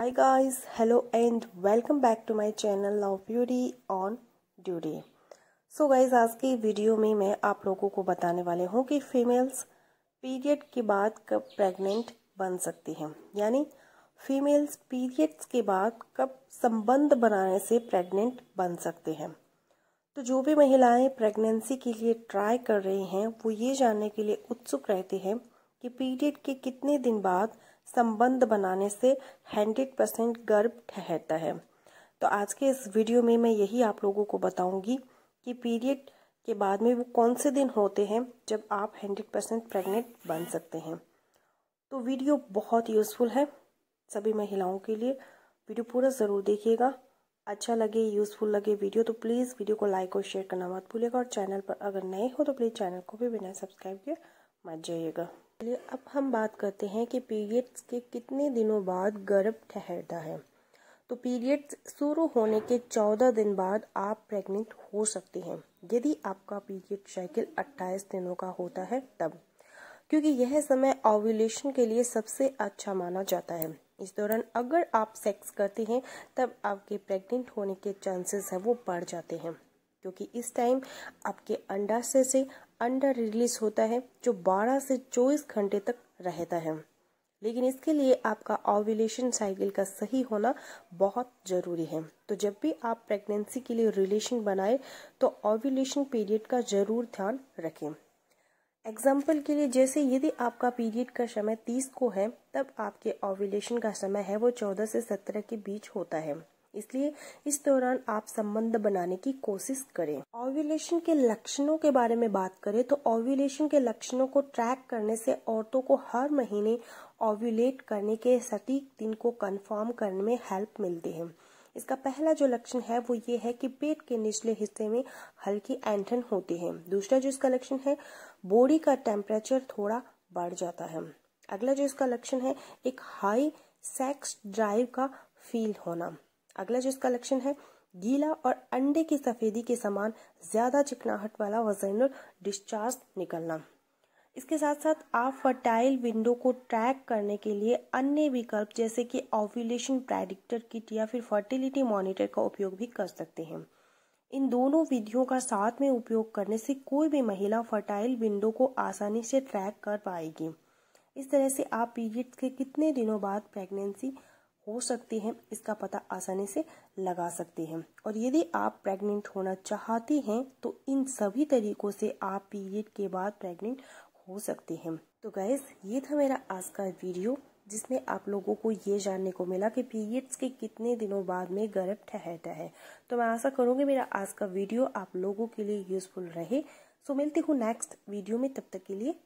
hi guys hello and welcome back to my channel love beauty on duty so guys guys आज की video में मैं आप लोगों को बताने वाले हूँ कि फीमेल्स पीरियड के बाद कब प्रेग्नेंट बन सकती हैं यानी फीमेल्स पीरियड्स के बाद कब संबंध बनाने से प्रेग्नेंट बन सकते हैं तो जो भी महिलाएं प्रेगनेंसी के लिए ट्राई कर रही हैं वो ये जानने के लिए उत्सुक रहती हैं कि पीरियड के कितने दिन बाद संबंध बनाने से 100 परसेंट गर्भ ठहरता है तो आज के इस वीडियो में मैं यही आप लोगों को बताऊंगी कि पीरियड के बाद में वो कौन से दिन होते हैं जब आप 100 परसेंट प्रेगनेंट बन सकते हैं तो वीडियो बहुत यूज़फुल है सभी महिलाओं के लिए वीडियो पूरा ज़रूर देखिएगा अच्छा लगे यूज़फुल लगे वीडियो तो प्लीज़ वीडियो को लाइक और शेयर करना मत भूलिएगा और चैनल पर अगर नए हो तो प्लीज़ चैनल को भी बिना सब्सक्राइब किए मत जाइएगा चलिए अब हम बात करते हैं कि पीरियड्स के कितने दिनों बाद गर्भ ठहरता है तो पीरियड्स शुरू होने के चौदह दिन बाद आप प्रेग्नेंट हो सकते हैं यदि आपका पीरियड साइकिल अट्ठाईस दिनों का होता है तब क्योंकि यह समय ओव्यूलेशन के लिए सबसे अच्छा माना जाता है इस दौरान अगर आप सेक्स करते हैं तब आपके प्रेग्नेंट होने के चांसेस है वो बढ़ जाते हैं क्योंकि इस टाइम आपके अंडाशय से अंडर रिलीज होता है जो 12 से 24 घंटे तक रहता है लेकिन इसके लिए आपका ओव्यूलेशन साइकिल का सही होना बहुत ज़रूरी है तो जब भी आप प्रेगनेंसी के लिए रिलेशन बनाएं तो ओव्यूलेशन पीरियड का ज़रूर ध्यान रखें एग्जाम्पल के लिए जैसे यदि आपका पीरियड का समय तीस को है तब आपके ओव्यूलेशन का समय है वो चौदह से सत्रह के बीच होता है इसलिए इस दौरान आप संबंध बनाने की कोशिश करें ओव्यूलेशन के लक्षणों के बारे में बात करें तो ओव्यूलेशन के लक्षणों को ट्रैक करने से औरतों को हर महीने ओव्यूलेट करने के सटीक दिन को कंफर्म करने में हेल्प मिलती है इसका पहला जो लक्षण है वो ये है कि पेट के निचले हिस्से में हल्की एंठन होती है दूसरा जो इसका लक्षण है बॉडी का टेम्परेचर थोड़ा बढ़ जाता है अगला जो इसका लक्षण है एक हाई सेक्स ड्राइव का फील होना अगला जो इसका लक्षण है गीला और अंडे की सफेदी के समान ज्यादा चिकनाहट वाला वजनल डिस्चार्ज निकलना इसके साथ साथ आप फर्टाइल विंडो को ट्रैक करने के लिए अन्य विकल्प जैसे कि ऑव्यूलेशन प्रेडिक्टर किट या फिर फर्टिलिटी मॉनिटर का उपयोग भी कर सकते हैं इन दोनों विधियों का साथ में उपयोग करने से कोई भी महिला फर्टाइल विंडो को आसानी से ट्रैक कर पाएगी इस तरह से आप पीरियड्स के कितने दिनों बाद प्रेगनेंसी हो सकती हैं इसका पता आसानी से लगा सकते हैं और यदि आप प्रेग्नेंट होना चाहते हैं तो इन सभी तरीकों से आप पीरियड के बाद प्रेग्नेंट हो सकते हैं तो गैस ये था मेरा आज का वीडियो जिसमें आप लोगों को ये जानने को मिला कि पीरियड्स के कितने दिनों बाद में गर्भ ठहरता है तो मैं आशा करूँगी मेरा आज का वीडियो आप लोगों के लिए यूजफुल रहे सो मिलती हूँ नेक्स्ट वीडियो में तब तक के लिए